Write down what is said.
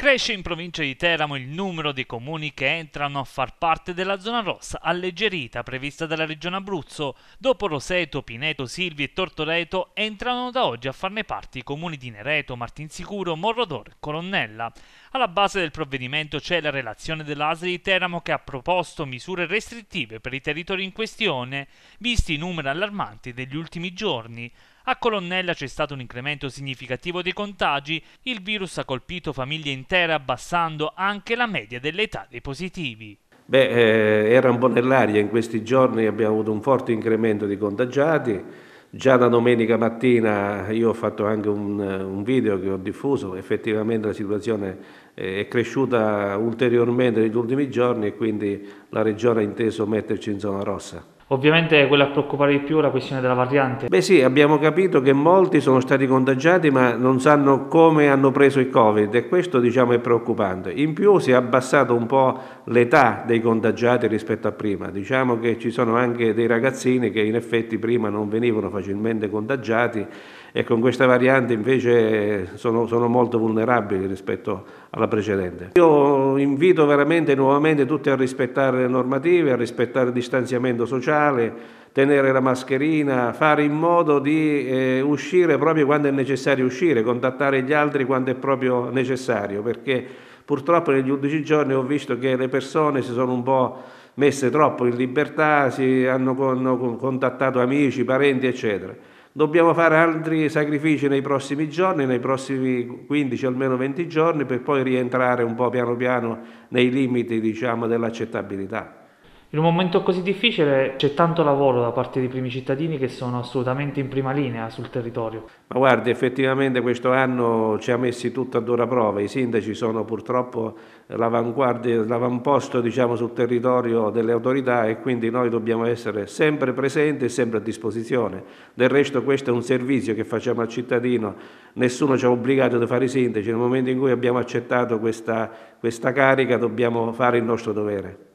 Cresce in provincia di Teramo il numero dei comuni che entrano a far parte della zona rossa alleggerita prevista dalla regione Abruzzo. Dopo Roseto, Pineto, Silvi e Tortoreto entrano da oggi a farne parte i comuni di Nereto, Martinsicuro, Morrodor e Colonnella. Alla base del provvedimento c'è la relazione dell'ASL di Teramo che ha proposto misure restrittive per i territori in questione, visti i numeri allarmanti degli ultimi giorni. A Colonnella c'è stato un incremento significativo dei contagi, il virus ha colpito famiglie intere abbassando anche la media dell'età dei positivi. Beh, eh, era un po' nell'aria, in questi giorni abbiamo avuto un forte incremento di contagiati, già da domenica mattina io ho fatto anche un, un video che ho diffuso, effettivamente la situazione eh, è cresciuta ulteriormente negli ultimi giorni e quindi la Regione ha inteso metterci in zona rossa. Ovviamente quella a preoccupare di più è la questione della variante. Beh sì, abbiamo capito che molti sono stati contagiati ma non sanno come hanno preso il Covid e questo diciamo è preoccupante. In più si è abbassata un po' l'età dei contagiati rispetto a prima. Diciamo che ci sono anche dei ragazzini che in effetti prima non venivano facilmente contagiati e con questa variante invece sono, sono molto vulnerabili rispetto alla precedente. Io invito veramente nuovamente tutti a rispettare le normative, a rispettare il distanziamento sociale sociale, tenere la mascherina, fare in modo di eh, uscire proprio quando è necessario uscire, contattare gli altri quando è proprio necessario, perché purtroppo negli 11 giorni ho visto che le persone si sono un po' messe troppo in libertà, si hanno, hanno contattato amici, parenti, eccetera. Dobbiamo fare altri sacrifici nei prossimi giorni, nei prossimi 15 almeno 20 giorni, per poi rientrare un po' piano piano nei limiti diciamo, dell'accettabilità. In un momento così difficile c'è tanto lavoro da parte dei primi cittadini che sono assolutamente in prima linea sul territorio. Ma guardi, effettivamente questo anno ci ha messi tutto a dura prova. I sindaci sono purtroppo l'avamposto diciamo, sul territorio delle autorità e quindi noi dobbiamo essere sempre presenti e sempre a disposizione. Del resto questo è un servizio che facciamo al cittadino. Nessuno ci ha obbligato a fare i sindaci. Nel momento in cui abbiamo accettato questa, questa carica dobbiamo fare il nostro dovere.